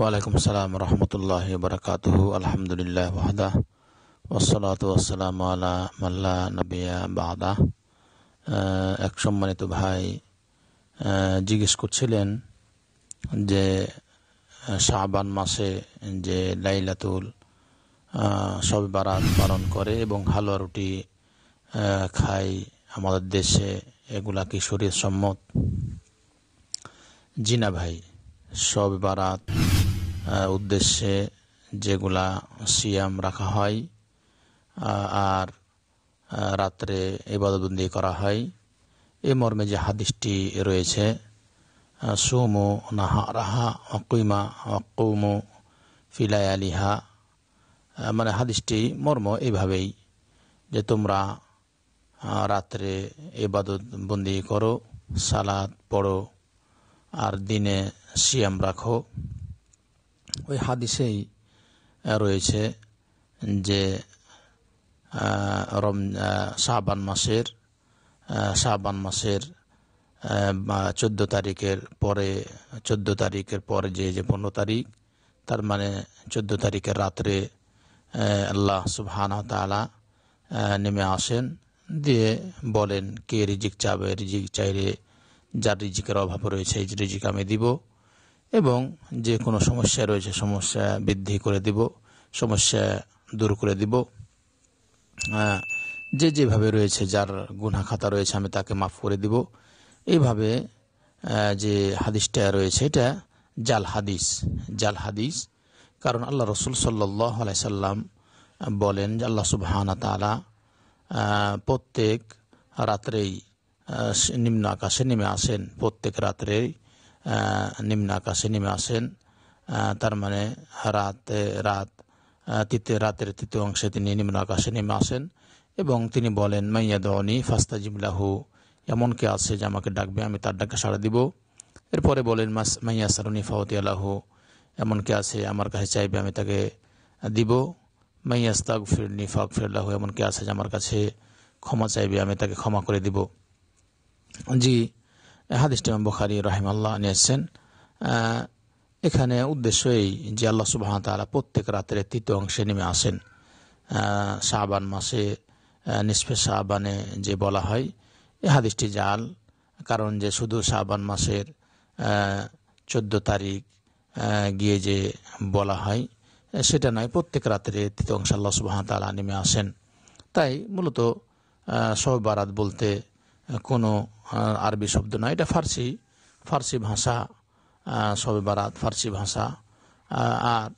ওয়ালাইকুম আসসালাম রহমতুল্লাহ বরকাত আলহামদুলিল্লাহ ওয়াহদা ওসলাত ওসালাম আলা মাল্লা নবিয়া বাদা এক সম্মানিত ভাই uh, জিজ্ঞেস করছিলেন যে uh, শাহবান মাসে যে লাইলাতুল uh, সব বারাত পালন করে এবং হালুয়া রুটি খাই আমাদের দেশে এগুলা কি শরীর সম্মত জিনা ভাই সব বারাত উদ্দেশ্যে যেগুলা সিয়াম রাখা হয় আর রাত্রে ইবাদতবন্দি করা হয় এ মর্মে যে হাদিসটি রয়েছে সুমু নাহা রাহা অকুইমা অকুমো ফিলাই আলিহা মানে হাদিসটি মর্ম এইভাবেই যে তোমরা রাত্রে এবাদত বন্দি করো সালাদ পড়ো আর দিনে সিয়াম রাখো ওই হাদিসেই রয়েছে যে রম শাহবান মাসের শাহবান মাসের চোদ্দো তারিখের পরে চোদ্দো তারিখের পরে যে যে পনেরো তারিখ তার মানে চোদ্দো তারিখের রাত্রে আল্লাহ সুবহান তালা নেমে আসেন দিয়ে বলেন কে রিজিক চাবে রিজিক চাইলে যার রিজিকের অভাব রয়েছে এই রিজিক আমি দিব এবং যে কোনো সমস্যা রয়েছে সমস্যা বৃদ্ধি করে দিব সমস্যা দূর করে দিব যে যেভাবে রয়েছে যার গুনা খাতা রয়েছে আমি তাকে মাফ করে দিব এইভাবে যে হাদিসটা রয়েছে এটা জাল হাদিস জাল হাদিস কারণ আল্লাহ রসুল সাল্লাই সাল্লাম বলেন যে আল্লাহ সুবাহানা তালা প্রত্যেক রাত্রেই নিম্ন আকাশে নেমে আসেন প্রত্যেক রাত্রেই নিম্ন আকাশে নেমে আসেন তার মানে রাতে রাত তৃতীয় রাতের তৃতীয় অংশে তিনি নিম্ন আকাশে নেমে আসেন এবং তিনি বলেন মাইয়া দনি ফাস্তা জিমলাহু এমন কে আছে যে আমাকে ডাকবে আমি তার ডাকে সাড়া দিব এরপরে বলেন মাস মাইয়া সারুনি ফাওতি আলাহু এমন কে আছে আমার কাছে চাইবে আমি তাকে দিব মাইয়াস্তাক আস্তাক ফিরনি ফাক ফিরলাহু এমন কে আছে যে আমার কাছে ক্ষমা চাইবে আমি তাকে ক্ষমা করে দিব জি হাদিসটি বখারি রাহিমাল্লাহ নিয়েছেন এখানে উদ্দেশ্য এই যে আল্লাহ সুবাহ তালা প্রত্যেক রাত্রে তৃতীয় অংশে নেমে আসেন শাহবান মাসে নিসফে শাহবানে যে বলা হয় এ হাদিসটি জাল কারণ যে শুধু শাহবান মাসের চোদ্দ তারিখ গিয়ে যে বলা হয় সেটা নয় প্রত্যেক রাত্রে তৃতীয় অংশ আল্লাহ সুবাহ তালা নেমে আসেন তাই মূলত সব বারাত বলতে কোনো আরবি শব্দ নয় এটা ফার্সি ফার্সি ভাষা সবে বারাত ফার্সি ভাষা আর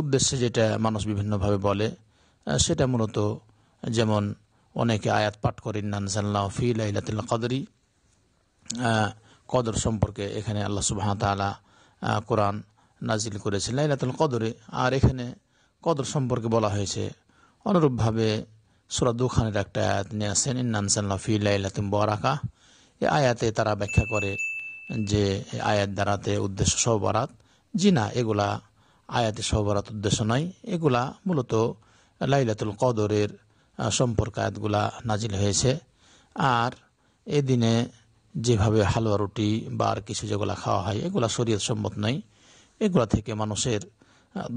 উদ্দেশ্যে যেটা মানুষ বিভিন্নভাবে বলে সেটা মূলত যেমন অনেকে আয়াত পাঠ করেন নানজাল্লাহ ফি লাইলাতুল কদরি কদর সম্পর্কে এখানে আল্লাহ সুবাহতালা কোরআন নাজিল করেছেন লাইলাতুল কদরে আর এখানে কদর সম্পর্কে বলা হয়েছে অনুরূপভাবে সুরা দুখানের একটা আয়াত নিয়ে আসেন ইন্নানসাল্লাফি লাইলাতিম বরাকা এ আয়াতে তারা ব্যাখ্যা করে যে আয়াত দ্বারাতে উদ্দেশ্য সহ বরাত জি না এগুলা আয়াতে সহ বরাত উদ্দেশ্য নয় এগুলা মূলত লাইলাতুল কদরের সম্পর্ক আয়াতগুলা নাজিল হয়েছে আর এদিনে যেভাবে হালুয়া রুটি বা আর কিছু যেগুলো খাওয়া হয় এগুলা শরীর সম্মত নয় এগুলা থেকে মানুষের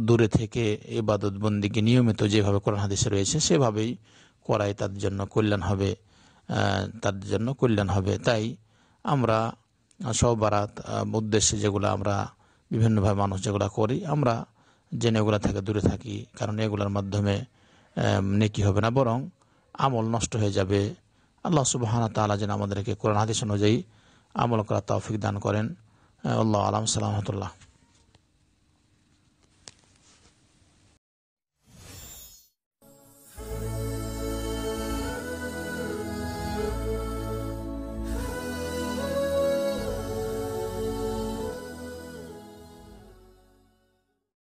দূরে থেকে এবাদত বাদতবন্দিকে নিয়মিত যেভাবে কোরআন হাদিসে রয়েছে সেভাবেই করাই তার জন্য কল্যাণ হবে তার জন্য কল্যাণ হবে তাই আমরা সবারাত উদ্দেশ্যে যেগুলো আমরা বিভিন্নভাবে মানুষ যেগুলো করি আমরা জেনে এগুলো থেকে দূরে থাকি কারণ এগুলোর মাধ্যমে নেকি হবে না বরং আমল নষ্ট হয়ে যাবে আল্লাহ সুবাহানা তালা যেন আমাদেরকে কোরআন হাদিস অনুযায়ী আমল করা তৌফিক দান করেন আল্লাহ আলম সালামতুল্লাহ